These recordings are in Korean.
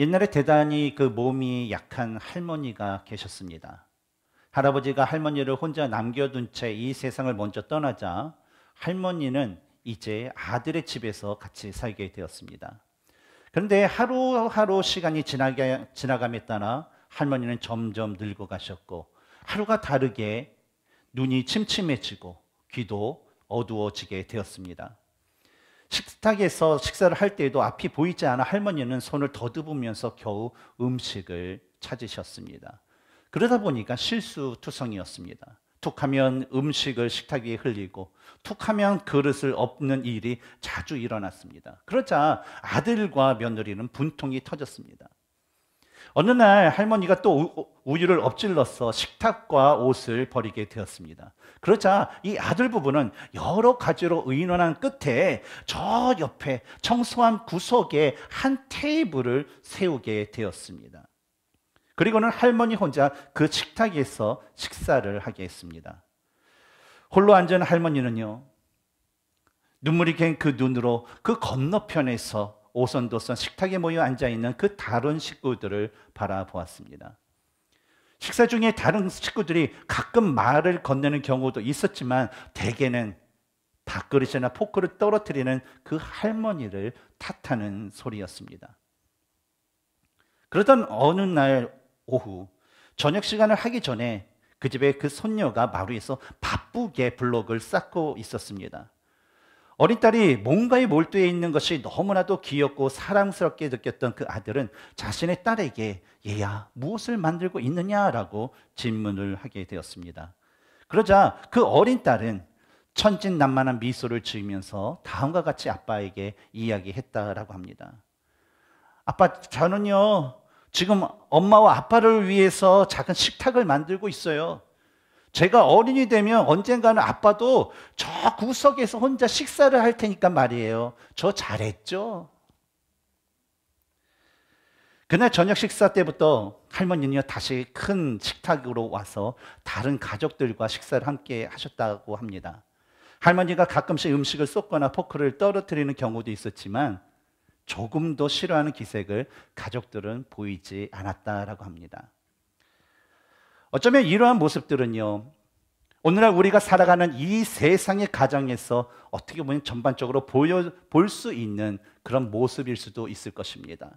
옛날에 대단히 그 몸이 약한 할머니가 계셨습니다. 할아버지가 할머니를 혼자 남겨둔 채 이 세상을 먼저 떠나자 할머니는 이제 아들의 집에서 같이 살게 되었습니다. 그런데 하루하루 시간이 지나게, 지나감에 따라 할머니는 점점 늙어 가셨고 하루가 다르게 눈이 침침해지고 귀도 어두워지게 되었습니다. 식탁에서 식사를 할 때에도 앞이 보이지 않아 할머니는 손을 더듬으면서 겨우 음식을 찾으셨습니다. 그러다 보니까 실수투성이었습니다. 툭하면 음식을 식탁 위에 흘리고 툭하면 그릇을 엎는 일이 자주 일어났습니다. 그러자 아들과 며느리는 분통이 터졌습니다. 어느 날 할머니가 또 우유를 엎질러서 식탁과 옷을 버리게 되었습니다. 그러자 이 아들 부부는 여러 가지로 의논한 끝에 저 옆에 청소한 구석에 한 테이블을 세우게 되었습니다. 그리고는 할머니 혼자 그 식탁에서 식사를 하게 했습니다. 홀로 앉은 할머니는요, 눈물이 갠 그 눈으로 그 건너편에서 오선도선 식탁에 모여 앉아 있는 그 다른 식구들을 바라보았습니다. 식사 중에 다른 식구들이 가끔 말을 건네는 경우도 있었지만 대개는 밥그릇이나 포크를 떨어뜨리는 그 할머니를 탓하는 소리였습니다. 그러던 어느 날 오후 저녁 시간을 하기 전에 그 집에 그 손녀가 마루에서 바쁘게 블록을 쌓고 있었습니다. 어린 딸이 뭔가에 몰두해 있는 것이 너무나도 귀엽고 사랑스럽게 느꼈던 그 아들은 자신의 딸에게 얘야 무엇을 만들고 있느냐라고 질문을 하게 되었습니다. 그러자 그 어린 딸은 천진난만한 미소를 지으면서 다음과 같이 아빠에게 이야기했다라고 합니다. 아빠 저는요 지금 엄마와 아빠를 위해서 작은 식탁을 만들고 있어요. 제가 어른이 되면 언젠가는 아빠도 저 구석에서 혼자 식사를 할 테니까 말이에요. 저 잘했죠? 그날 저녁 식사 때부터 할머니는 다시 큰 식탁으로 와서 다른 가족들과 식사를 함께 하셨다고 합니다. 할머니가 가끔씩 음식을 쏟거나 포크를 떨어뜨리는 경우도 있었지만 조금 도 싫어하는 기색을 가족들은 보이지 않았다라고 합니다. 어쩌면 이러한 모습들은요, 오늘날 우리가 살아가는 이 세상의 가정에서 어떻게 보면 전반적으로 보여 볼 수 있는 그런 모습일 수도 있을 것입니다.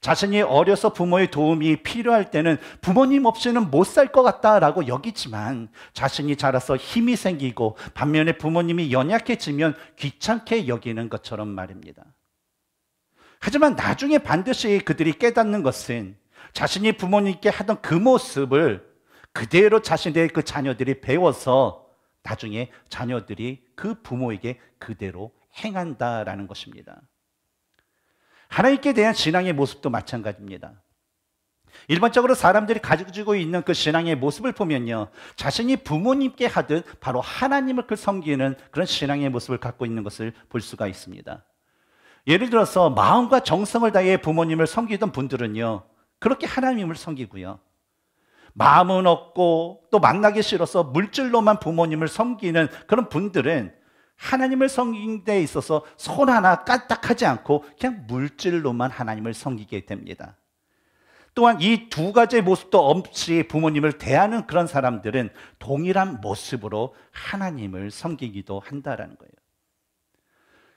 자신이 어려서 부모의 도움이 필요할 때는 부모님 없이는 못 살 것 같다라고 여기지만 자신이 자라서 힘이 생기고 반면에 부모님이 연약해지면 귀찮게 여기는 것처럼 말입니다. 하지만 나중에 반드시 그들이 깨닫는 것은 자신이 부모님께 하던 그 모습을 그대로 자신의 그 자녀들이 배워서 나중에 자녀들이 그 부모에게 그대로 행한다라는 것입니다. 하나님께 대한 신앙의 모습도 마찬가지입니다. 일반적으로 사람들이 가지고 있는 그 신앙의 모습을 보면요. 자신이 부모님께 하듯 바로 하나님을 그 섬기는 그런 신앙의 모습을 갖고 있는 것을 볼 수가 있습니다. 예를 들어서 마음과 정성을 다해 부모님을 섬기던 분들은요. 그렇게 하나님을 섬기고요. 마음은 없고 또 만나기 싫어서 물질로만 부모님을 섬기는 그런 분들은 하나님을 섬긴 데 있어서 손 하나 까딱하지 않고 그냥 물질로만 하나님을 섬기게 됩니다. 또한 이 두 가지의 모습도 없이 부모님을 대하는 그런 사람들은 동일한 모습으로 하나님을 섬기기도 한다라는 거예요.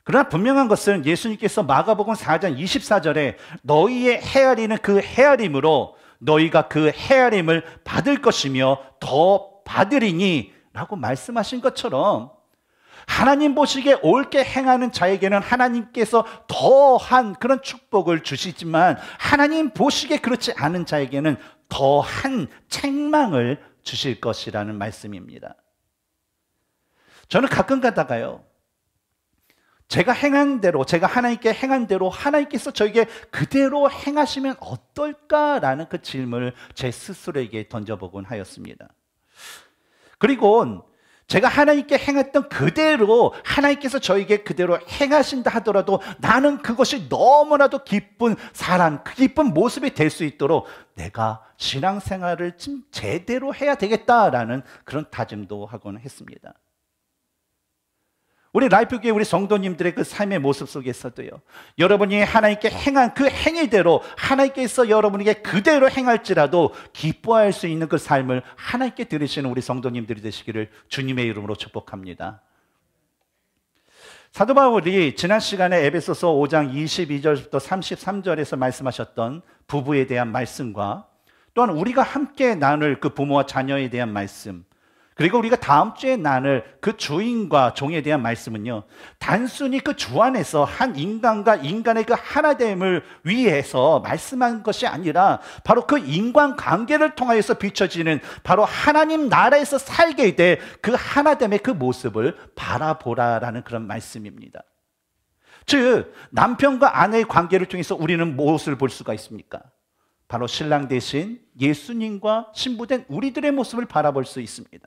그러나 분명한 것은 예수님께서 마가복음 4장 24절에 너희의 헤아리는 그 헤아림으로 너희가 그 헤아림을 받을 것이며 더 받으리니 라고 말씀하신 것처럼 하나님 보시기에 옳게 행하는 자에게는 하나님께서 더한 그런 축복을 주시지만 하나님 보시기에 그렇지 않은 자에게는 더한 책망을 주실 것이라는 말씀입니다. 저는 가끔 가다가요. 제가 행한 대로, 제가 하나님께 행한 대로 하나님께서 저에게 그대로 행하시면 어떨까라는 그 질문을 제 스스로에게 던져보곤 하였습니다. 그리고 제가 하나님께 행했던 그대로 하나님께서 저에게 그대로 행하신다 하더라도 나는 그것이 너무나도 기쁜 사람, 그 기쁜 모습이 될 수 있도록 내가 신앙생활을 제대로 해야 되겠다라는 그런 다짐도 하곤 했습니다. 우리 라이프교회 우리 성도님들의 그 삶의 모습 속에서도요. 여러분이 하나님께 행한 그 행위대로 하나님께서 여러분에게 그대로 행할지라도 기뻐할 수 있는 그 삶을 하나님께 드리시는 우리 성도님들이 되시기를 주님의 이름으로 축복합니다. 사도 바울이 지난 시간에 에베소서 5장 22절부터 33절에서 말씀하셨던 부부에 대한 말씀과 또한 우리가 함께 나눌 그 부모와 자녀에 대한 말씀 그리고 우리가 다음 주에 나눌 그 주인과 종에 대한 말씀은요. 단순히 그 주 안에서 한 인간과 인간의 그 하나됨을 위해서 말씀한 것이 아니라 바로 그 인간 관계를 통하여서 비춰지는 바로 하나님 나라에서 살게 돼그 하나됨의 그 모습을 바라보라라는 그런 말씀입니다. 즉 남편과 아내의 관계를 통해서 우리는 무엇을 볼 수가 있습니까? 바로 신랑 대신 예수님과 신부된 우리들의 모습을 바라볼 수 있습니다.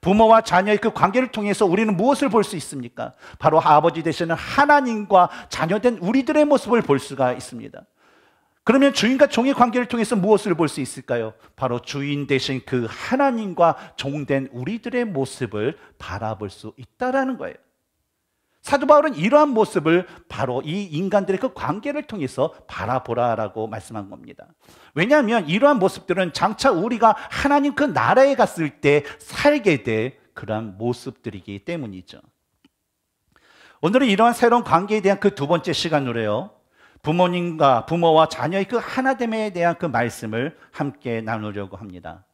부모와 자녀의 그 관계를 통해서 우리는 무엇을 볼 수 있습니까? 바로 아버지 되시는 하나님과 자녀된 우리들의 모습을 볼 수가 있습니다. 그러면 주인과 종의 관계를 통해서 무엇을 볼 수 있을까요? 바로 주인 대신 그 하나님과 종된 우리들의 모습을 바라볼 수 있다라는 거예요. 사도 바울은 이러한 모습을 바로 이 인간들의 그 관계를 통해서 바라보라라고 말씀한 겁니다. 왜냐하면 이러한 모습들은 장차 우리가 하나님 그 나라에 갔을 때 살게 될 그러한 모습들이기 때문이죠. 오늘은 이러한 새로운 관계에 대한 그 두 번째 시간으로요. 부모님과 부모와 자녀의 그 하나됨에 대한 그 말씀을 함께 나누려고 합니다.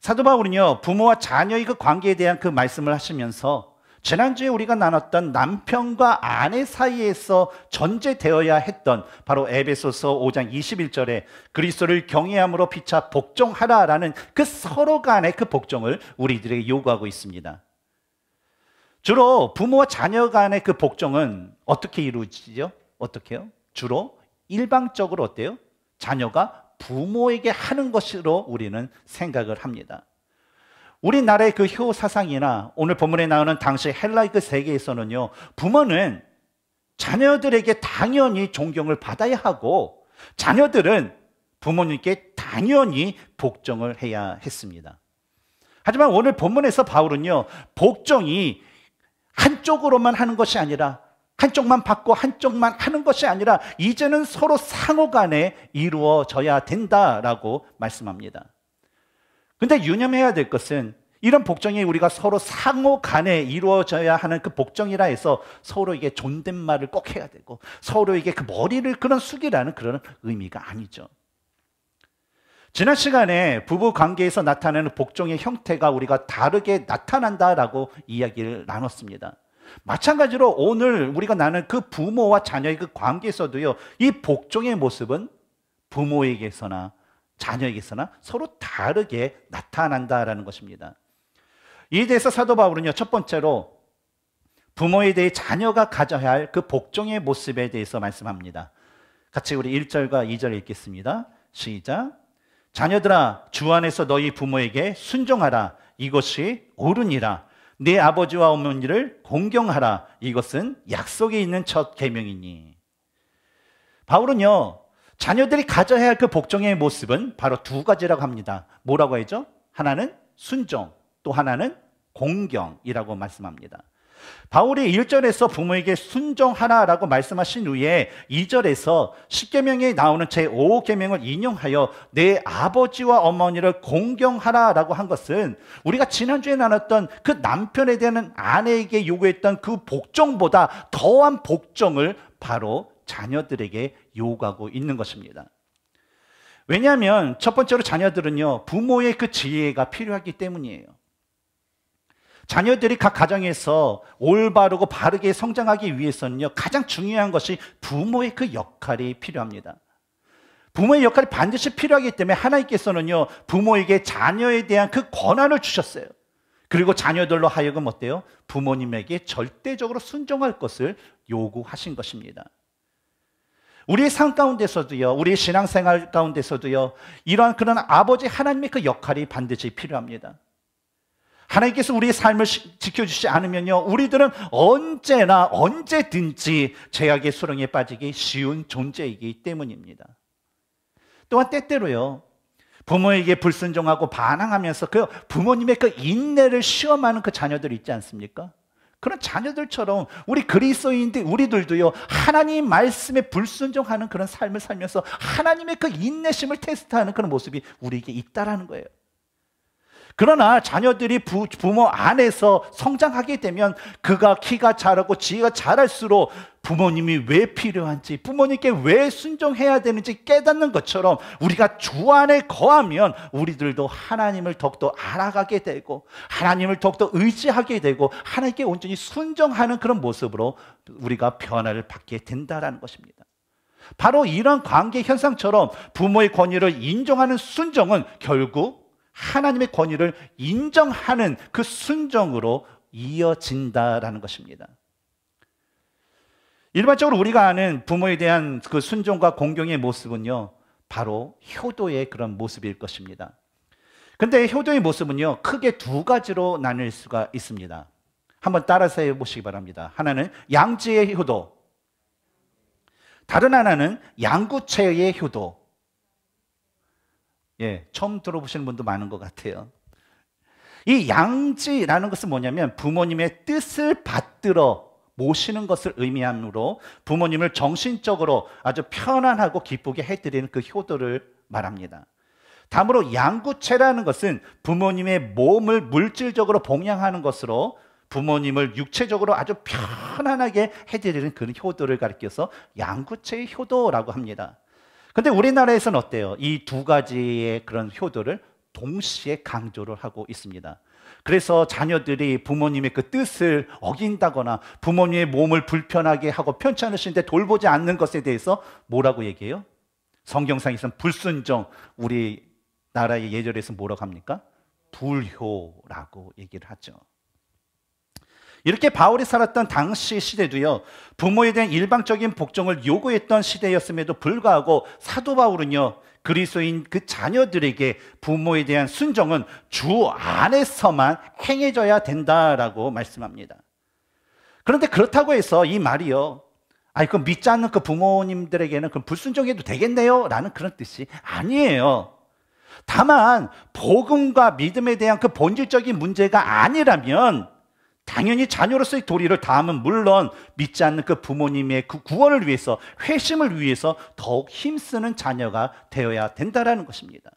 사도 바울은요, 부모와 자녀의 그 관계에 대한 그 말씀을 하시면서 지난주에 우리가 나눴던 남편과 아내 사이에서 전제되어야 했던 바로 에베소서 5장 21절에 그리스도를 경외함으로 피차 복종하라라는 그 서로 간의 그 복종을 우리들에게 요구하고 있습니다. 주로 부모와 자녀 간의 그 복종은 어떻게 이루어지죠? 어떻게요? 주로 일방적으로 어때요? 자녀가 부모에게 하는 것으로 우리는 생각을 합니다. 우리나라의 그 효 사상이나 오늘 본문에 나오는 당시 헬라이그 세계에서는요, 부모는 자녀들에게 당연히 존경을 받아야 하고, 자녀들은 부모님께 당연히 복종을 해야 했습니다. 하지만 오늘 본문에서 바울은요, 복종이 한쪽으로만 하는 것이 아니라, 한쪽만 받고 한쪽만 하는 것이 아니라, 이제는 서로 상호 간에 이루어져야 된다라고 말씀합니다. 근데 유념해야 될 것은 이런 복종이 우리가 서로 상호 간에 이루어져야 하는 그 복종이라 해서 서로에게 존댓말을 꼭 해야 되고 서로에게 그 머리를 그런 숙이라는 그런 의미가 아니죠. 지난 시간에 부부 관계에서 나타나는 복종의 형태가 우리가 다르게 나타난다라고 이야기를 나눴습니다. 마찬가지로 오늘 우리가 나는 그 부모와 자녀의 그 관계에서도요, 이 복종의 모습은 부모에게서나 자녀에게서나 서로 다르게 나타난다라는 것입니다. 이에 대해서 사도 바울은요, 첫 번째로 부모에 대해 자녀가 가져야 할 그 복종의 모습에 대해서 말씀합니다. 같이 우리 1절과 2절 읽겠습니다. 시작. 자녀들아, 주 안에서 너희 부모에게 순종하라. 이것이 옳으니라. 네 아버지와 어머니를 공경하라. 이것은 약속에 있는 첫 계명이니. 바울은요, 자녀들이 가져야 할 그 복종의 모습은 바로 두 가지라고 합니다. 뭐라고 하죠? 하나는 순종, 또 하나는 공경이라고 말씀합니다. 바울이 1절에서 부모에게 순종하라라고 말씀하신 후에 2절에서 10계명에 나오는 제5계명을 인용하여 내 아버지와 어머니를 공경하라라고 한 것은 우리가 지난주에 나눴던 그 남편에 대한 아내에게 요구했던 그 복종보다 더한 복종을 바로 자녀들에게 요구하고 있는 것입니다. 왜냐하면 첫 번째로 자녀들은요, 부모의 그 지혜가 필요하기 때문이에요. 자녀들이 각 가정에서 올바르고 바르게 성장하기 위해서는요, 가장 중요한 것이 부모의 그 역할이 필요합니다. 부모의 역할이 반드시 필요하기 때문에 하나님께서는요, 부모에게 자녀에 대한 그 권한을 주셨어요. 그리고 자녀들로 하여금 어때요? 부모님에게 절대적으로 순종할 것을 요구하신 것입니다. 우리의 삶 가운데서도요, 우리의 신앙생활 가운데서도요, 이러한 그런 아버지 하나님의 그 역할이 반드시 필요합니다. 하나님께서 우리의 삶을 지켜주지 않으면요, 우리들은 언제나 언제든지 제약의 수렁에 빠지기 쉬운 존재이기 때문입니다. 또한 때때로요, 부모에게 불순종하고 반항하면서 그 부모님의 그 인내를 시험하는 그 자녀들 있지 않습니까? 그런 자녀들처럼 우리 그리스도인들 우리들도요 하나님 말씀에 불순종하는 그런 삶을 살면서 하나님의 그 인내심을 테스트하는 그런 모습이 우리에게 있다라는 거예요. 그러나 자녀들이 부, 부모 안에서 성장하게 되면 그가 키가 자라고 지혜가 자랄수록 부모님이 왜 필요한지, 부모님께 왜 순종해야 되는지 깨닫는 것처럼 우리가 주 안에 거하면 우리들도 하나님을 더욱더 알아가게 되고 하나님을 더욱더 의지하게 되고 하나님께 온전히 순종하는 그런 모습으로 우리가 변화를 받게 된다라는 것입니다. 바로 이런 관계 현상처럼 부모의 권위를 인정하는 순종은 결국 하나님의 권위를 인정하는 그 순종으로 이어진다라는 것입니다. 일반적으로 우리가 아는 부모에 대한 그 순종과 공경의 모습은요, 바로 효도의 그런 모습일 것입니다. 근데 효도의 모습은요, 크게 두 가지로 나뉠 수가 있습니다. 한번 따라서 해보시기 바랍니다. 하나는 양지의 효도, 다른 하나는 양구체의 효도. 예, 처음 들어보시는 분도 많은 것 같아요. 이 양지라는 것은 뭐냐면 부모님의 뜻을 받들어 모시는 것을 의미함으로 부모님을 정신적으로 아주 편안하고 기쁘게 해드리는 그 효도를 말합니다. 다음으로 양구체라는 것은 부모님의 몸을 물질적으로 봉양하는 것으로 부모님을 육체적으로 아주 편안하게 해드리는 그런 효도를 가리켜서 양구체의 효도라고 합니다. 근데 우리나라에서는 어때요? 이 두 가지의 그런 효도를 동시에 강조를 하고 있습니다. 그래서 자녀들이 부모님의 그 뜻을 어긴다거나 부모님의 몸을 불편하게 하고 편찮으신데 돌보지 않는 것에 대해서 뭐라고 얘기해요? 성경상에서는 불순정, 우리 나라의 예절에서 뭐라고 합니까? 불효라고 얘기를 하죠. 이렇게 바울이 살았던 당시 시대도요, 부모에 대한 일방적인 복종을 요구했던 시대였음에도 불구하고 사도 바울은요, 그리스도인 그 자녀들에게 부모에 대한 순종은 주 안에서만 행해져야 된다라고 말씀합니다. 그런데 그렇다고 해서 이 말이요. 아이, 그 믿지 않는 그 부모님들에게는 그럼 불순종해도 되겠네요? 라는 그런 뜻이 아니에요. 다만, 복음과 믿음에 대한 그 본질적인 문제가 아니라면 당연히 자녀로서의 도리를 담은 물론 믿지 않는 그 부모님의 그 구원을 위해서 회심을 위해서 더욱 힘쓰는 자녀가 되어야 된다라는 것입니다.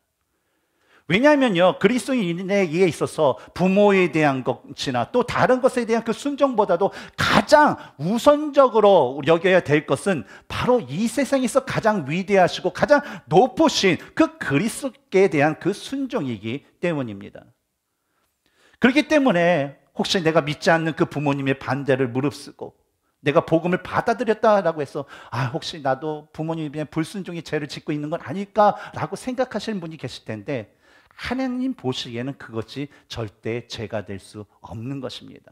왜냐하면요 그리스도인에게 있어서 부모에 대한 것이나 또 다른 것에 대한 그 순종보다도 가장 우선적으로 여겨야 될 것은 바로 이 세상에서 가장 위대하시고 가장 높으신 그 그리스도께 대한 그 순종이기 때문입니다. 그렇기 때문에 혹시 내가 믿지 않는 그 부모님의 반대를 무릅쓰고 내가 복음을 받아들였다라고 해서 아 혹시 나도 부모님의 불순종의 죄를 짓고 있는 건 아닐까라고 생각하시는 분이 계실 텐데 하나님 보시기에는 그것이 절대 죄가 될 수 없는 것입니다.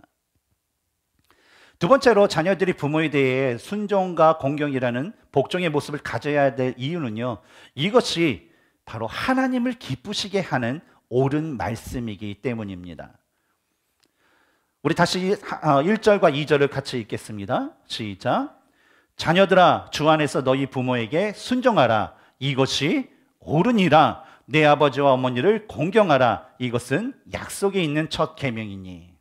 두 번째로 자녀들이 부모에 대해 순종과 공경이라는 복종의 모습을 가져야 될 이유는요. 이것이 바로 하나님을 기쁘시게 하는 옳은 말씀이기 때문입니다. 우리 다시 1절과 어, 2절을 같이 읽겠습니다. 시작. 자녀들아 주 안에서 너희 부모에게 순종하라 이것이 옳으니라 내 아버지와 어머니를 공경하라 이것은 약속에 있는 첫 계명이니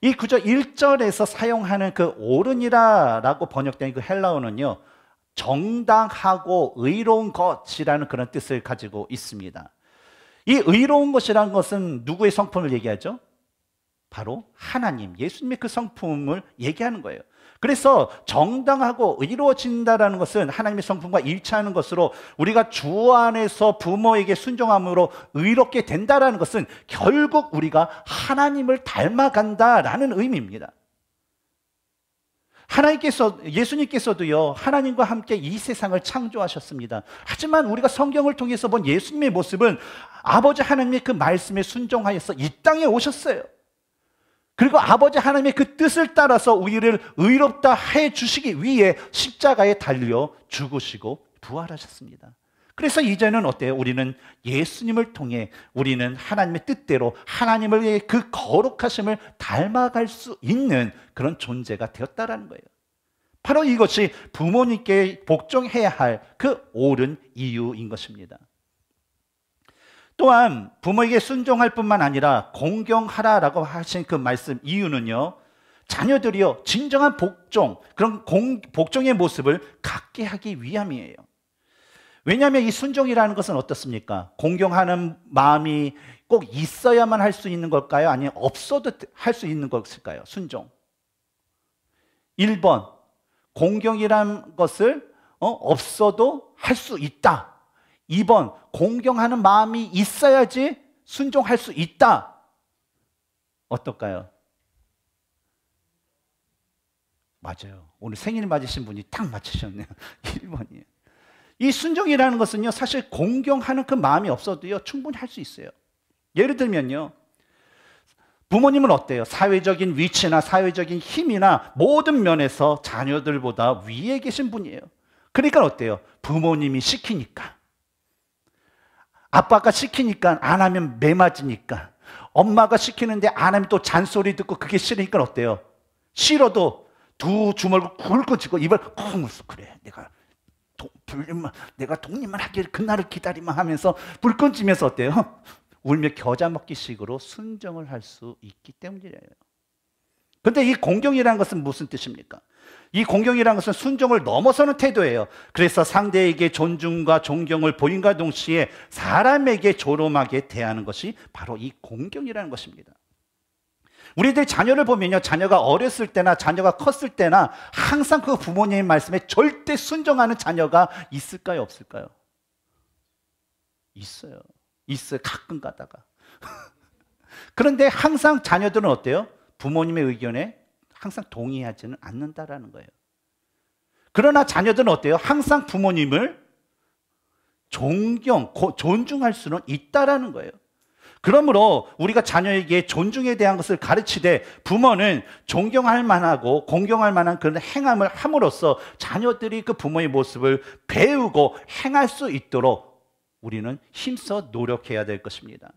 이 구절 1절에서 사용하는 그 옳으니라라고 번역된 그 헬라어는요 정당하고 의로운 것이라는 그런 뜻을 가지고 있습니다 이 의로운 것이라는 것은 누구의 성품을 얘기하죠? 바로 하나님, 예수님의 그 성품을 얘기하는 거예요. 그래서 정당하고 의로워진다라는 것은 하나님의 성품과 일치하는 것으로 우리가 주 안에서 부모에게 순종함으로 의롭게 된다라는 것은 결국 우리가 하나님을 닮아간다라는 의미입니다. 하나님께서 예수님께서도요 하나님과 함께 이 세상을 창조하셨습니다. 하지만 우리가 성경을 통해서 본 예수님의 모습은 아버지 하나님의 그 말씀에 순종하여서 이 땅에 오셨어요. 그리고 아버지 하나님의 그 뜻을 따라서 우리를 의롭다 해 주시기 위해 십자가에 달려 죽으시고 부활하셨습니다. 그래서 이제는 어때요? 우리는 예수님을 통해 우리는 하나님의 뜻대로 하나님의 그 거룩하심을 닮아갈 수 있는 그런 존재가 되었다라는 거예요. 바로 이것이 부모님께 복종해야 할 그 옳은 이유인 것입니다. 또한 부모에게 순종할 뿐만 아니라 공경하라라고 하신 그 말씀 이유는요. 자녀들이요 진정한 복종 그런 공, 복종의 모습을 갖게 하기 위함이에요. 왜냐하면 이 순종이라는 것은 어떻습니까? 공경하는 마음이 꼭 있어야만 할 수 있는 걸까요? 아니면 없어도 할 수 있는 것일까요? 순종. 1번 공경이란 것을 어, 없어도 할 수 있다. 2번 공경하는 마음이 있어야지 순종할 수 있다. 어떨까요? 맞아요. 오늘 생일 맞으신 분이 딱 맞으셨네요. 1번이에요. 이 순종이라는 것은요, 사실 공경하는 그 마음이 없어도요, 충분히 할 수 있어요. 예를 들면요, 부모님은 어때요? 사회적인 위치나 사회적인 힘이나 모든 면에서 자녀들보다 위에 계신 분이에요. 그러니까 어때요? 부모님이 시키니까. 아빠가 시키니까 안 하면 매 맞으니까. 엄마가 시키는데 안 하면 또 잔소리 듣고 그게 싫으니까 어때요? 싫어도 두 주먹을 굵고 쥐고 입을 쿵 물고 그래. 내가 도, 불만, 내가 독립만 하길 그날을 기다리만 하면서 불 끈지면서 어때요? 울며 겨자 먹기 식으로 순정을 할 수 있기 때문이에요. 근데 이 공경이라는 것은 무슨 뜻입니까? 이 공경이라는 것은 순종을 넘어서는 태도예요. 그래서 상대에게 존중과 존경을 보인과 동시에 사람에게 조롬하게 대하는 것이 바로 이 공경이라는 것입니다. 우리들 자녀를 보면요. 자녀가 어렸을 때나 자녀가 컸을 때나 항상 그 부모님 말씀에 절대 순종하는 자녀가 있을까요? 없을까요? 있어요. 있어요. 가끔 가다가. 그런데 항상 자녀들은 어때요? 부모님의 의견에 항상 동의하지는 않는다라는 거예요. 그러나 자녀들은 어때요? 항상 부모님을 존경, 고, 존중할 수는 있다라는 거예요. 그러므로 우리가 자녀에게 존중에 대한 것을 가르치되 부모는 존경할 만하고 공경할 만한 그런 행함을 함으로써 자녀들이 그 부모의 모습을 배우고 행할 수 있도록 우리는 힘써 노력해야 될 것입니다.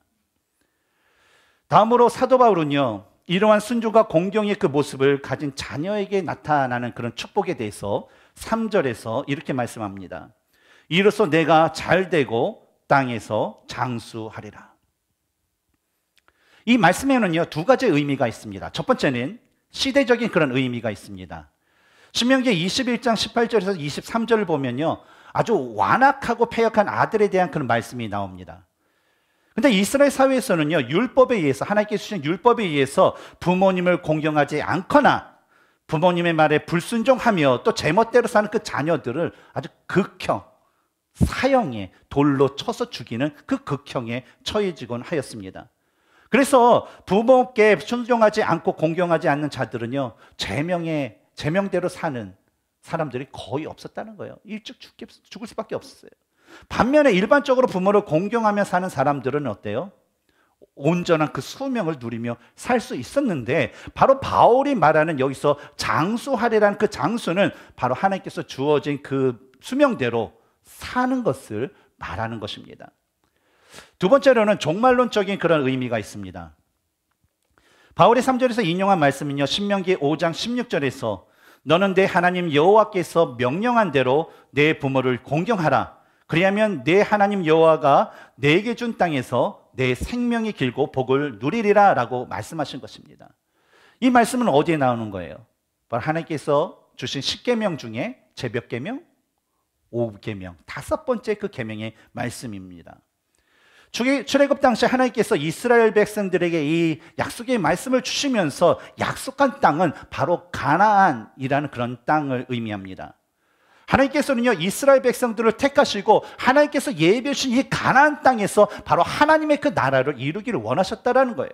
다음으로 사도 바울은요, 이러한 순종과 공경의 그 모습을 가진 자녀에게 나타나는 그런 축복에 대해서 3절에서 이렇게 말씀합니다. 이로써 내가 잘 되고 땅에서 장수하리라. 이 말씀에는요, 두 가지 의미가 있습니다. 첫 번째는 시대적인 그런 의미가 있습니다. 신명기 21장 18절에서 23절을 보면요, 아주 완악하고 폐역한 아들에 대한 그런 말씀이 나옵니다. 근데 이스라엘 사회에서는요, 율법에 의해서, 하나님께서 주신 율법에 의해서 부모님을 공경하지 않거나 부모님의 말에 불순종하며 또 제멋대로 사는 그 자녀들을 아주 극형, 사형에 돌로 쳐서 죽이는 그 극형에 처해지곤 하였습니다. 그래서 부모께 순종하지 않고 공경하지 않는 자들은요, 제명에, 제명대로 사는 사람들이 거의 없었다는 거예요. 일찍 죽을 수밖에 없었어요. 반면에 일반적으로 부모를 공경하며 사는 사람들은 어때요? 온전한 그 수명을 누리며 살 수 있었는데 바로 바울이 말하는 여기서 장수하리라는그 장수는 바로 하나님께서 주어진 그 수명대로 사는 것을 말하는 것입니다. 두 번째로는 종말론적인 그런 의미가 있습니다. 바울이 3절에서 인용한 말씀은요. 신명기 5장 16절에서 너는 내 하나님 여호와께서 명령한 대로 내 부모를 공경하라. 그리하면 내 하나님 여호와가 내게 준 땅에서 내 생명이 길고 복을 누리리라라고 말씀하신 것입니다. 이 말씀은 어디에 나오는 거예요? 바로 하나님께서 주신 10계명 중에 제몇 계명? 5계명. 다섯 번째 그 계명의 말씀입니다. 출애굽 당시 하나님께서 이스라엘 백성들에게 이 약속의 말씀을 주시면서 약속한 땅은 바로 가나안이라는 그런 땅을 의미합니다. 하나님께서는요 이스라엘 백성들을 택하시고 하나님께서 예배해 주신 이 가나안 땅에서 바로 하나님의 그 나라를 이루기를 원하셨다라는 거예요.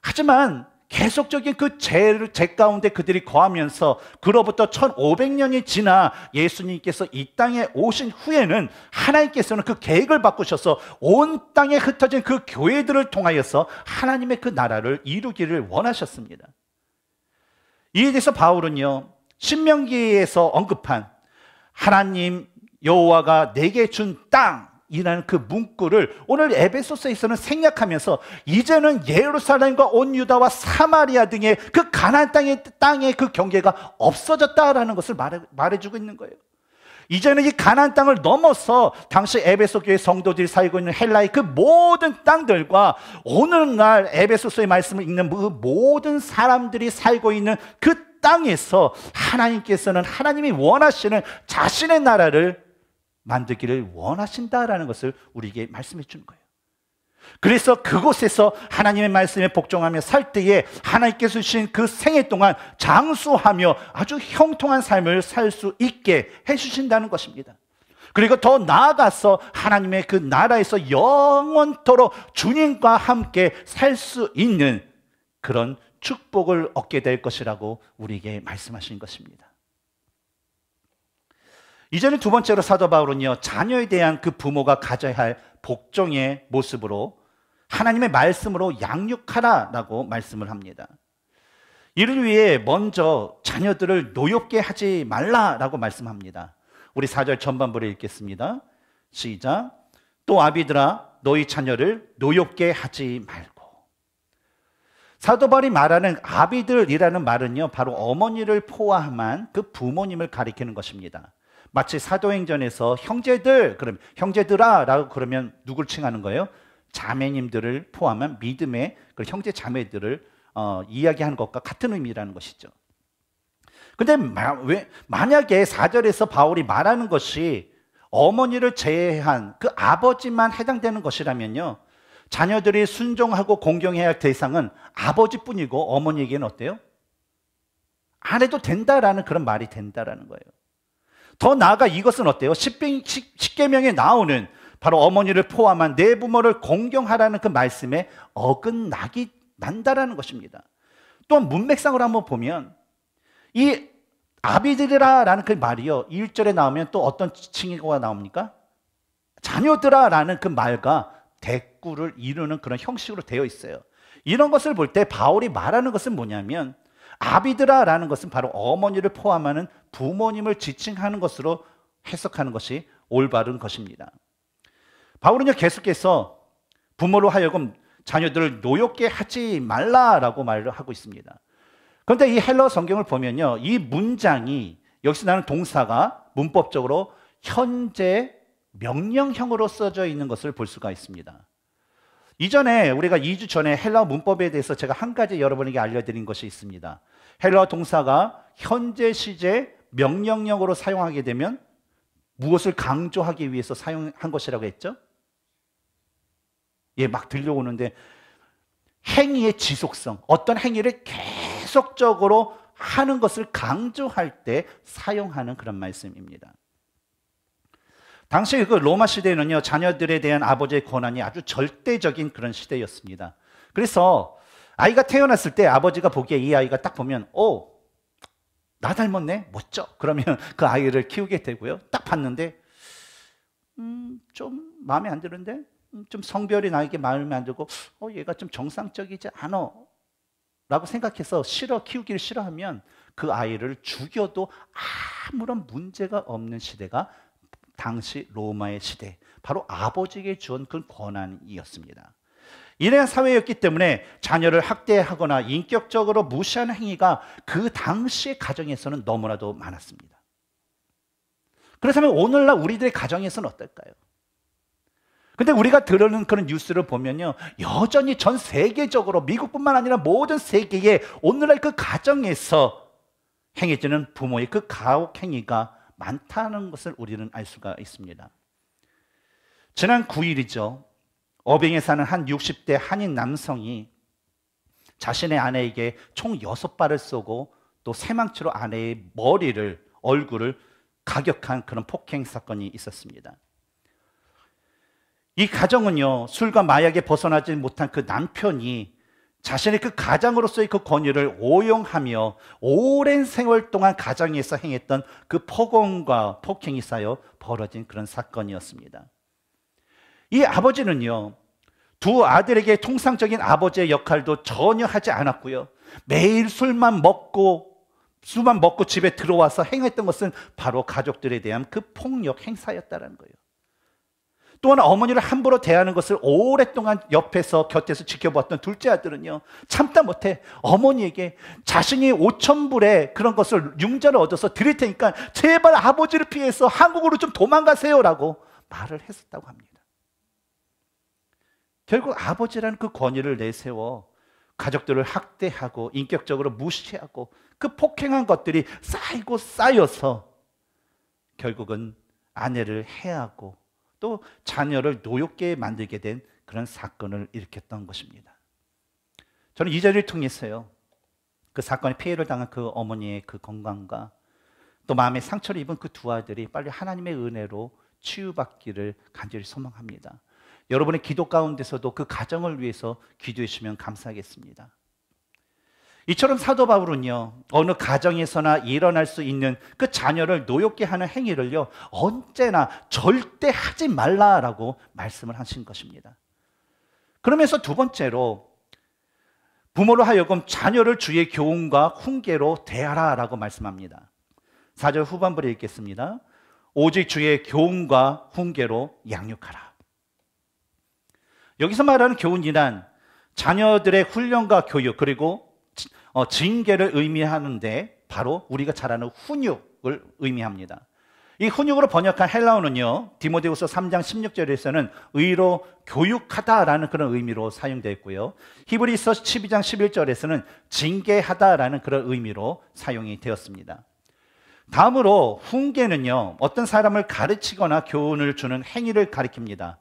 하지만 계속적인 그죄죄 가운데 그들이 거하면서 그로부터 1500년이 지나 예수님께서 이 땅에 오신 후에는 하나님께서는 그 계획을 바꾸셔서 온 땅에 흩어진 그 교회들을 통하여서 하나님의 그 나라를 이루기를 원하셨습니다. 이에 대해서 바울은요. 신명기에서 언급한 하나님 여호와가 내게 준 땅이라는 그 문구를 오늘 에베소서에서는 생략하면서 이제는 예루살렘과 온 유다와 사마리아 등의 그 가나안 땅의 땅의 그 경계가 없어졌다라는 것을 말해, 말해주고 있는 거예요. 이제는 이 가나안 땅을 넘어서 당시 에베소 교회 성도들이 살고 있는 헬라의 그 모든 땅들과 오늘날 에베소서의 말씀을 읽는 그 모든 사람들이 살고 있는 그 땅에서 하나님께서는 하나님이 원하시는 자신의 나라를 만들기를 원하신다라는 것을 우리에게 말씀해 주는 거예요. 그래서 그곳에서 하나님의 말씀에 복종하며 살 때에 하나님께서 주신 그 생애 동안 장수하며 아주 형통한 삶을 살 수 있게 해주신다는 것입니다. 그리고 더 나아가서 하나님의 그 나라에서 영원토록 주님과 함께 살 수 있는 그런 축복을 얻게 될 것이라고 우리에게 말씀하신 것입니다. 이제는 두 번째로 사도 바울은요, 자녀에 대한 그 부모가 가져야 할 복종의 모습으로 하나님의 말씀으로 양육하라라고 말씀을 합니다. 이를 위해 먼저 자녀들을 노엽게 하지 말라라고 말씀합니다. 우리 4절 전반부를 읽겠습니다. 시작. 또 아비들아, 너희 자녀를 노엽게 하지 말고. 사도 발이 말하는 아비들이라는 말은요, 바로 어머니를 포함한 그 부모님을 가리키는 것입니다. 마치 사도행전에서 형제들, 그럼 형제들아 라고 그러면 누굴 칭하는 거예요? 자매님들을 포함한 믿음의 그 형제 자매들을 어, 이야기하는 것과 같은 의미라는 것이죠. 근데 마, 왜, 만약에 4절에서 바울이 말하는 것이 어머니를 제외한 그 아버지만 해당되는 것이라면요. 자녀들이 순종하고 공경해야 할 대상은 아버지뿐이고 어머니에게는 어때요? 안 해도 된다라는 그런 말이 된다라는 거예요. 더 나아가 이것은 어때요? 10계명에 나오는 바로 어머니를 포함한 내 네 부모를 공경하라는 그 말씀에 어긋나기 난다라는 것입니다. 또한 문맥상으 한번 보면 이 아비들이라라는 그 말이요. 1절에 나오면 또 어떤 칭의가 나옵니까? 자녀들아라는 그 말과 대꾸를 이루는 그런 형식으로 되어 있어요. 이런 것을 볼 때 바울이 말하는 것은 뭐냐면 아비드라라는 것은 바로 어머니를 포함하는 부모님을 지칭하는 것으로 해석하는 것이 올바른 것입니다. 바울은요 계속해서 부모로 하여금 자녀들을 노엽게 하지 말라라고 말을 하고 있습니다. 그런데 이 헬러 성경을 보면요 이 문장이 역시 나는 동사가 문법적으로 현재 명령형으로 써져 있는 것을 볼 수가 있습니다. 이전에 우리가 2주 전에 헬라 문법에 대해서 제가 한 가지 여러분에게 알려드린 것이 있습니다. 헬라 동사가 현재 시제 명령형으로 사용하게 되면 무엇을 강조하기 위해서 사용한 것이라고 했죠? 예, 막 들려오는데 행위의 지속성, 어떤 행위를 계속적으로 하는 것을 강조할 때 사용하는 그런 말씀입니다. 당시 그 로마 시대에는요, 자녀들에 대한 아버지의 권한이 아주 절대적인 그런 시대였습니다. 그래서 아이가 태어났을 때 아버지가 보기에 이 아이가 딱 보면, 오, 나 닮았네? 멋져. 그러면 그 아이를 키우게 되고요. 딱 봤는데, 음, 좀 마음에 안 드는데? 음, 좀 성별이 나에게 마음에 안 들고, 어, 얘가 좀 정상적이지 않아. 라고 생각해서 싫어, 키우기를 싫어하면 그 아이를 죽여도 아무런 문제가 없는 시대가 당시 로마의 시대 바로 아버지에게 주온 그 권한이었습니다. 이래 사회였기 때문에 자녀를 학대하거나 인격적으로 무시하는 행위가 그 당시의 가정에서는 너무나도 많았습니다. 그렇다면 오늘날 우리들의 가정에서는 어떨까요? 근데 우리가 들으는 그런 뉴스를 보면요. 여전히 전 세계적으로 미국뿐만 아니라 모든 세계에 오늘날 그 가정에서 행해지는 부모의 그 가혹 행위가 많다는 것을 우리는 알 수가 있습니다. 지난 9일이죠. 어빙에 사는 한 60대 한인 남성이 자신의 아내에게 총 6발을 쏘고 또 새망치로 아내의 머리를, 얼굴을 가격한 그런 폭행 사건이 있었습니다. 이 가정은요, 술과 마약에 벗어나지 못한 그 남편이 자신의 그 가장으로서의 그 권위를 오용하며 오랜 생활 동안 가장에서 행했던 그 폭언과 폭행이 쌓여 벌어진 그런 사건이었습니다. 이 아버지는요, 두 아들에게 통상적인 아버지의 역할도 전혀 하지 않았고요. 매일 술만 먹고, 술만 먹고 집에 들어와서 행했던 것은 바로 가족들에 대한 그 폭력 행사였다는 거예요. 또한 어머니를 함부로 대하는 것을 오랫동안 옆에서 곁에서 지켜봤던 둘째 아들은요 참다 못해 어머니에게 자신이 5천 불의 그런 것을 융자를 얻어서 드릴 테니까 제발 아버지를 피해서 한국으로 좀 도망가세요라고 말을 했었다고 합니다. 결국 아버지라는 그 권위를 내세워 가족들을 학대하고 인격적으로 무시하고 그 폭행한 것들이 쌓이고 쌓여서 결국은 아내를 해하고 또 자녀를 노역계에 만들게 된 그런 사건을 일으켰던 것입니다. 저는 이 자리를 통해서요. 그 사건에 피해를 당한 그 어머니의 그 건강과 또 마음의 상처를 입은 그 두 아들이 빨리 하나님의 은혜로 치유받기를 간절히 소망합니다. 여러분의 기도 가운데서도 그 가정을 위해서 기도해 주시면 감사하겠습니다. 이처럼 사도 바울은요, 어느 가정에서나 일어날 수 있는 그 자녀를 노엽게 하는 행위를요, 언제나 절대 하지 말라라고 말씀을 하신 것입니다. 그러면서 두 번째로, 부모로 하여금 자녀를 주의 교훈과 훈계로 대하라라고 말씀합니다. 4절 후반부를 읽겠습니다. 오직 주의 교훈과 훈계로 양육하라. 여기서 말하는 교훈이란 자녀들의 훈련과 교육, 그리고 어, 징계를 의미하는데 바로 우리가 잘 아는 훈육을 의미합니다. 이 훈육으로 번역한 헬라어는요. 디모데우서 3장 16절에서는 의로 교육하다라는 그런 의미로 사용되어 있고요. 히브리서 12장 11절에서는 징계하다라는 그런 의미로 사용이 되었습니다. 다음으로 훈계는요. 어떤 사람을 가르치거나 교훈을 주는 행위를 가리킵니다.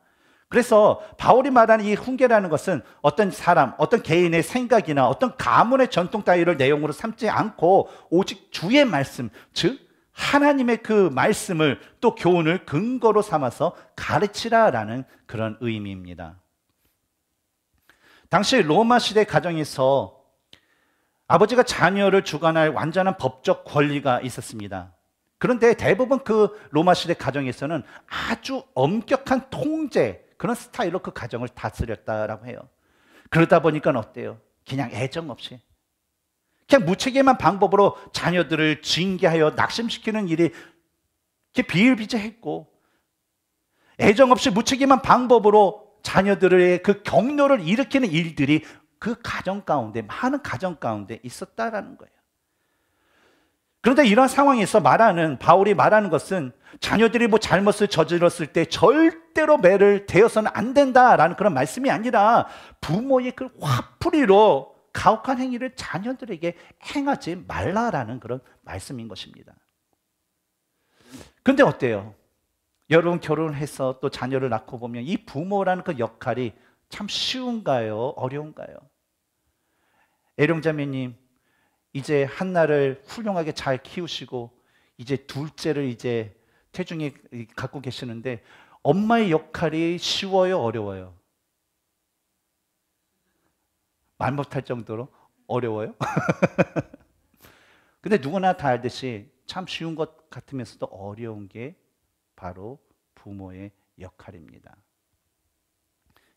그래서 바울이 말하는 이 훈계라는 것은 어떤 사람, 어떤 개인의 생각이나 어떤 가문의 전통 따위를 내용으로 삼지 않고 오직 주의 말씀, 즉 하나님의 그 말씀을 또 교훈을 근거로 삼아서 가르치라라는 그런 의미입니다. 당시 로마 시대 가정에서 아버지가 자녀를 주관할 완전한 법적 권리가 있었습니다. 그런데 대부분 그 로마 시대 가정에서는 아주 엄격한 통제, 그런 스타일로 그 가정을 다스렸다라고 해요. 그러다 보니까 어때요? 그냥 애정 없이 그냥 무책임한 방법으로 자녀들을 징계하여 낙심시키는 일이 비일비재했고 애정 없이 무책임한 방법으로 자녀들의 그 경로를 일으키는 일들이 그 가정 가운데 많은 가정 가운데 있었다라는 거예요. 그런데 이러한 상황에서 말하는 바울이 말하는 것은 자녀들이 뭐 잘못을 저질렀을 때 절대로 매를 대어서는 안 된다라는 그런 말씀이 아니라 부모의 그 화풀이로 가혹한 행위를 자녀들에게 행하지 말라라는 그런 말씀인 것입니다. 근데 어때요? 여러분 결혼해서 또 자녀를 낳고 보면 이 부모라는 그 역할이 참 쉬운가요? 어려운가요? 애룡자매님 이제 한나를 훌륭하게 잘 키우시고 이제 둘째를 이제 태중에 갖고 계시는데 엄마의 역할이 쉬워요, 어려워요? 말 못할 정도로 어려워요? 근데 누구나 다 알듯이 참 쉬운 것 같으면서도 어려운 게 바로 부모의 역할입니다.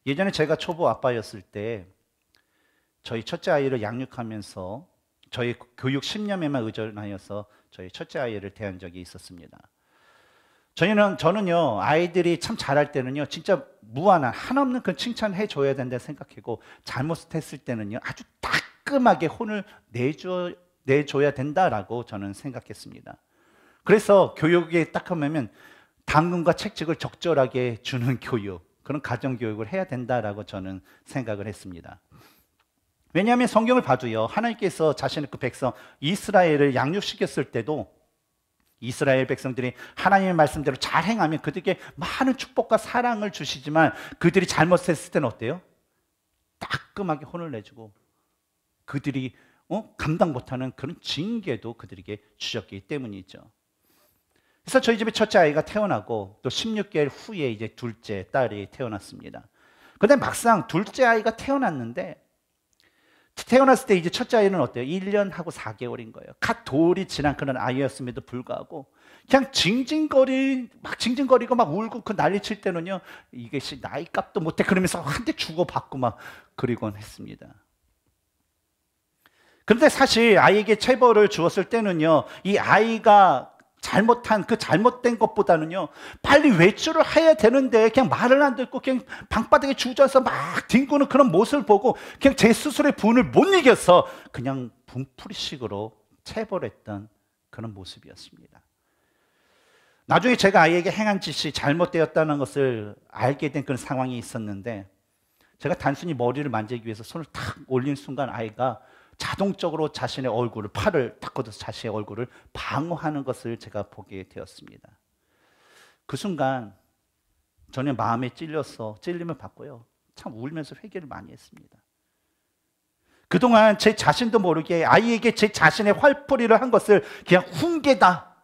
예전에 제가 초보 아빠였을 때 저희 첫째 아이를 양육하면서 저희 교육 신념에만 의존하여서 저희 첫째 아이를 대한 적이 있었습니다. 저희는 저는요 아이들이 참 잘할 때는요 진짜 무한한 한없는 그 칭찬해 줘야 된다 생각하고 잘못했을 때는요 아주 따끔하게 혼을 내줘 내줘야 된다라고 저는 생각했습니다. 그래서 교육에 딱 하면 당근과 책찍을 적절하게 주는 교육 그런 가정 교육을 해야 된다라고 저는 생각을 했습니다. 왜냐하면 성경을 봐도요. 하나님께서 자신의 그 백성 이스라엘을 양육시켰을 때도 이스라엘 백성들이 하나님의 말씀대로 잘 행하면 그들에게 많은 축복과 사랑을 주시지만 그들이 잘못했을 때는 어때요? 따끔하게 혼을 내주고 그들이 어? 감당 못하는 그런 징계도 그들에게 주셨기 때문이죠. 그래서 저희 집에 첫째 아이가 태어나고 또 16개월 후에 이제 둘째 딸이 태어났습니다. 그런데 막상 둘째 아이가 태어났는데 태어났을 때 이제 첫째 아이는 어때요? 1년하고 4개월인 거예요. 갓 돌이 지난 그런 아이였음에도 불구하고 그냥 징징거리 막 징징거리고 막 울고 그 난리 칠 때는요. 이게 나이 값도 못해 그러면서 한 대 주고 받고 막 그리곤 했습니다. 그런데 사실 아이에게 체벌을 주었을 때는요. 이 아이가 잘못한 그 잘못된 것보다는요 빨리 외출을 해야 되는데 그냥 말을 안 듣고 그냥 방바닥에 주저앉아서 막 뒹구는 그런 모습을 보고 그냥 제 스스로의 분을 못 이겨서 그냥 분풀이식으로 체벌했던 그런 모습이었습니다. 나중에 제가 아이에게 행한 짓이 잘못되었다는 것을 알게 된 그런 상황이 있었는데 제가 단순히 머리를 만지기 위해서 손을 탁 올린 순간 아이가 자동적으로 자신의 얼굴을 팔을 닦고도 자신의 얼굴을 방어하는 것을 제가 보게 되었습니다. 그 순간 저는 마음에 찔려서 찔림을 받고요. 참 울면서 회개를 많이 했습니다. 그동안 제 자신도 모르게 아이에게 제 자신의 활풀이를 한 것을 그냥 훈계다,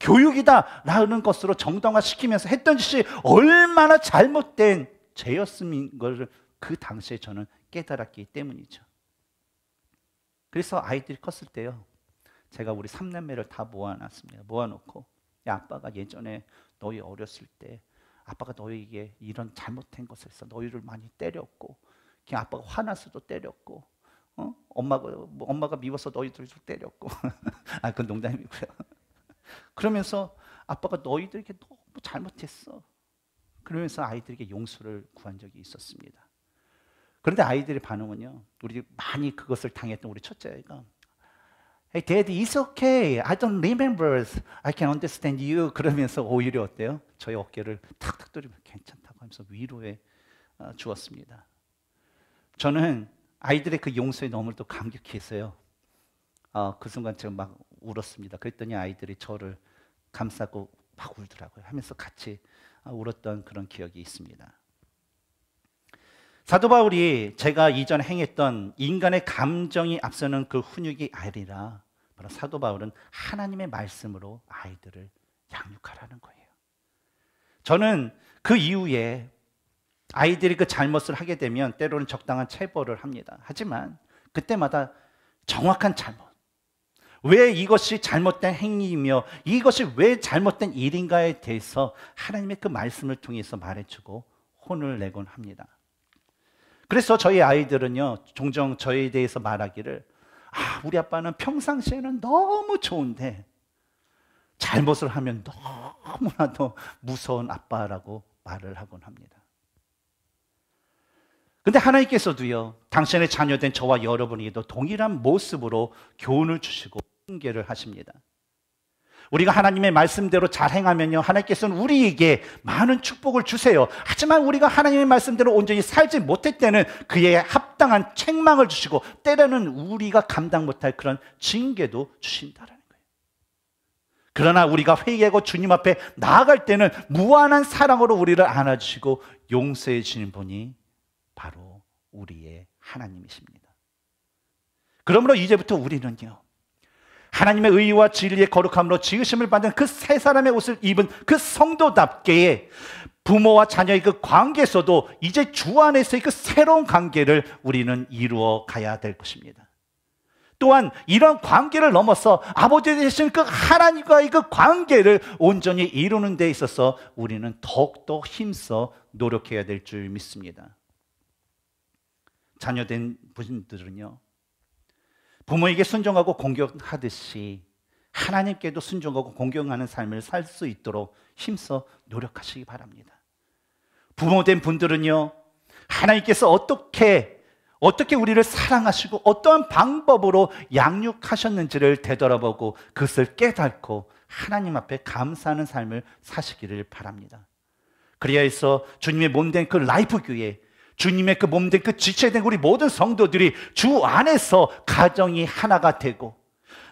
교육이다라는 것으로 정당화시키면서 했던 짓이 얼마나 잘못된 죄였음인 것을 그 당시에 저는 깨달았기 때문이죠. 그래서 아이들이 컸을 때요. 제가 우리 3남매를 다 모아놨습니다. 모아놓고 야, 아빠가 예전에 너희 어렸을 때 아빠가 너희에게 이런 잘못된 것을 해서 너희를 많이 때렸고 그냥 아빠가 화났어도 때렸고 어? 엄마가 뭐 엄마가 미워서 너희들도 때렸고 아 그건 농담이고요. 그러면서 아빠가 너희들에게 너무 잘못했어. 그러면서 아이들에게 용서를 구한 적이 있었습니다. 그런데 아이들의 반응은요. 우리 많이 그것을 당했던 우리 첫째 아이가 Hey, Daddy, it's okay. I don't remember. I can understand you. 그러면서 오히려 어때요? 저의 어깨를 탁탁 두리면 괜찮다고 하면서 위로해 어, 주었습니다. 저는 아이들의 그 용서의 너무 또 감격해서요. 어, 그 순간 제가 막 울었습니다. 그랬더니 아이들이 저를 감싸고 막 울더라고요. 하면서 같이 어, 울었던 그런 기억이 있습니다. 사도 바울이 제가 이전 행했던 인간의 감정이 앞서는 그 훈육이 아니라 바로 사도 바울은 하나님의 말씀으로 아이들을 양육하라는 거예요. 저는 그 이후에 아이들이 그 잘못을 하게 되면 때로는 적당한 체벌을 합니다. 하지만 그때마다 정확한 잘못. 왜 이것이 잘못된 행위이며 이것이 왜 잘못된 일인가에 대해서 하나님의 그 말씀을 통해서 말해주고 혼을 내곤 합니다. 그래서 저희 아이들은요, 종종 저에 대해서 말하기를, 아, 우리 아빠는 평상시에는 너무 좋은데, 잘못을 하면 너무나도 무서운 아빠라고 말을 하곤 합니다. 근데 하나님께서도요, 당신의 자녀된 저와 여러분에게도 동일한 모습으로 교훈을 주시고 훈계를 하십니다. 우리가 하나님의 말씀대로 잘 행하면요. 하나님께서는 우리에게 많은 축복을 주세요. 하지만 우리가 하나님의 말씀대로 온전히 살지 못할 때는 그에 합당한 책망을 주시고 때로는 우리가 감당 못할 그런 징계도 주신다라는 거예요. 그러나 우리가 회개하고 주님 앞에 나아갈 때는 무한한 사랑으로 우리를 안아주시고 용서해 주시는 분이 바로 우리의 하나님이십니다. 그러므로 이제부터 우리는요. 하나님의 의와 진리의 거룩함으로 지으심을 받은 그 세 사람의 옷을 입은 그 성도답게의 부모와 자녀의 그 관계에서도 이제 주 안에서의 그 새로운 관계를 우리는 이루어 가야 될 것입니다. 또한 이런 관계를 넘어서 아버지 되신 그 하나님과의 그 관계를 온전히 이루는 데 있어서 우리는 더욱더 힘써 노력해야 될 줄 믿습니다. 자녀된 분들은요, 부모에게 순종하고 공격하듯이 하나님께도 순종하고 공격하는 삶을 살 수 있도록 힘써 노력하시기 바랍니다. 부모된 분들은요, 하나님께서 어떻게, 어떻게 우리를 사랑하시고 어떠한 방법으로 양육하셨는지를 되돌아보고 그것을 깨닫고 하나님 앞에 감사하는 삶을 사시기를 바랍니다. 그리하여서 주님의 몸된 그 라이프 교회, 주님의 그 몸 된 그 지체된 우리 모든 성도들이 주 안에서 가정이 하나가 되고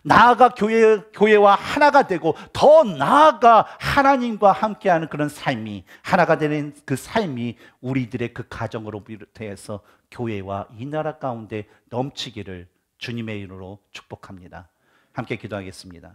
나아가 교회, 교회와 하나가 되고 더 나아가 하나님과 함께하는 그런 삶이 하나가 되는 그 삶이 우리들의 그 가정으로 비롯해서 교회와 이 나라 가운데 넘치기를 주님의 이름으로 축복합니다. 함께 기도하겠습니다.